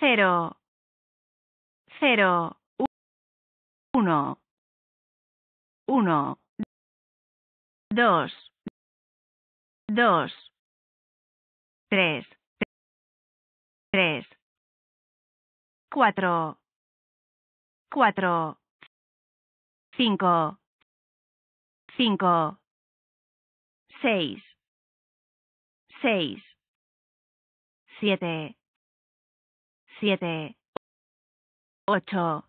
Cero, cero, uno, uno, uno dos, dos tres, tres tres cuatro cuatro cinco cinco seis seis, siete, siete, ocho,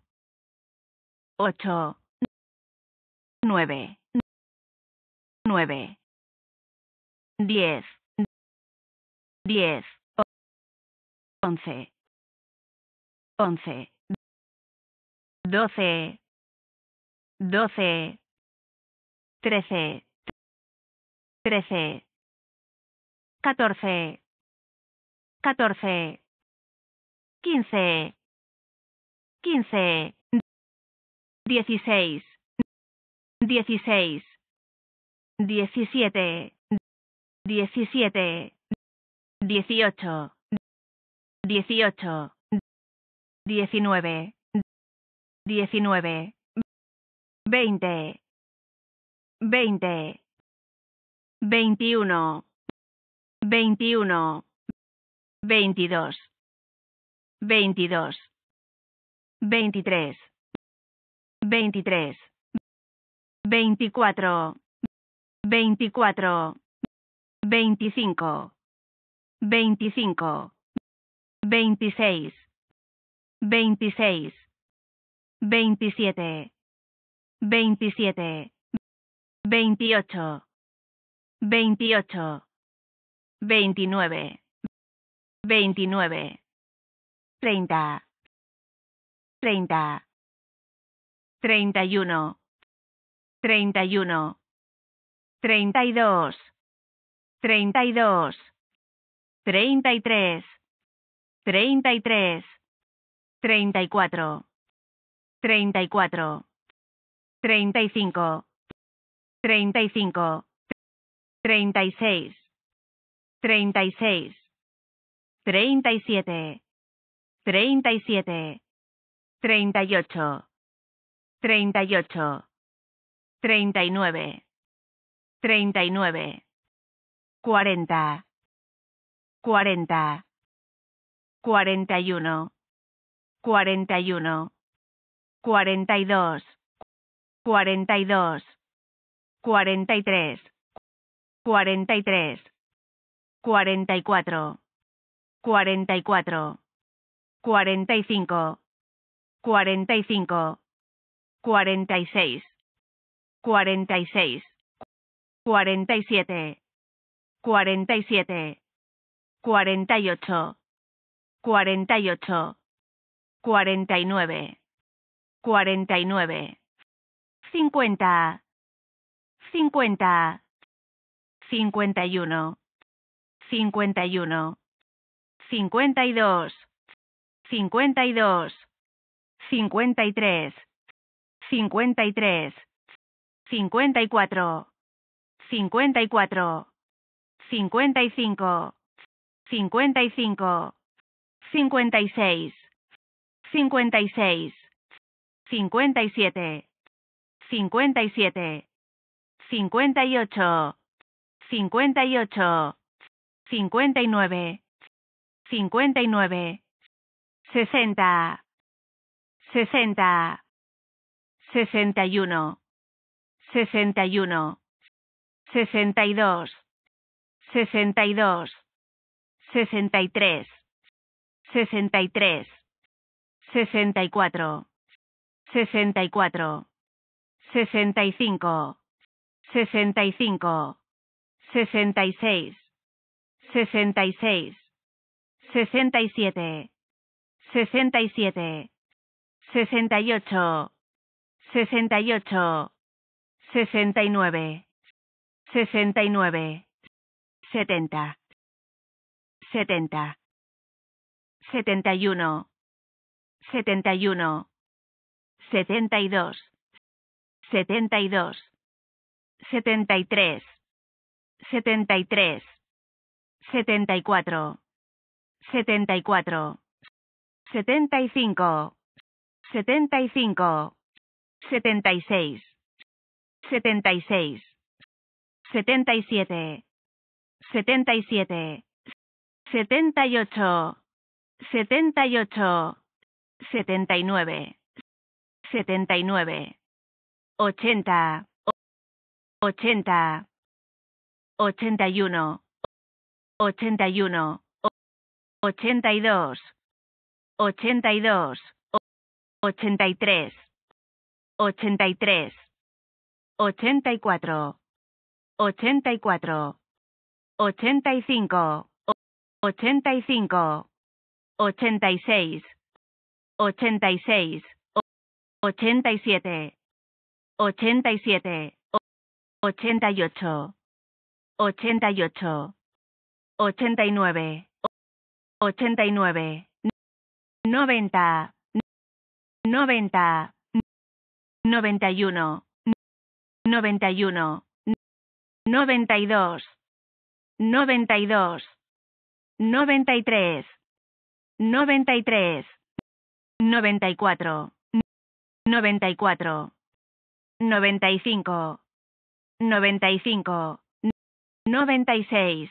ocho, nueve, nueve, diez, diez, once, once, doce, doce, trece, trece 14, 14, 15, 15, 16, 16, 17, 17, 18, 18, 19, 19, 20, 20, 21, veintiuno, veintidós, veintidós, veintitrés, veintitrés, veinticuatro, veinticuatro, veinticinco, veinticinco, veintiséis, veintiséis, veintisiete, veintisiete, veintiocho, veintiocho 29, 29, 30, 30, 31, 31, 32, 32, 33, 33, 34, 34, 35, 35, 36. 36, 37, 37, 38, 38, 39, 39, 40, 40, 41, 41, 42, 42, 43, 43, 44, 44, 45, 45, 46, 46, 47, 47, 48, 48, 49, 49, 50, 50, 51. 51, 52, 52, 53, 53, 54, 54, 55, 55, 56, 56, 57, 57, 58, 58, 59, 59, 60, 60, 61, 61, 62, 62, 63, 63, 64, 64, 65, 65, 66, 66, 67, 67, 68, 68, 69, 69, 70, 70, 71, 71, 72, 72, 73, 73, 74, 74, 75, 75, 76, 76, 77, 77, 78, 78, 79, 79, 80, 80, 81, 81, 82, 82, 83, 83, 84, 84, 85, 85, 86, 86, 87, 87, 88, 88. 89, 89, 90, 90, 91, 91, 92, 92, 93, 93, 94, 94, 95, 95, 96,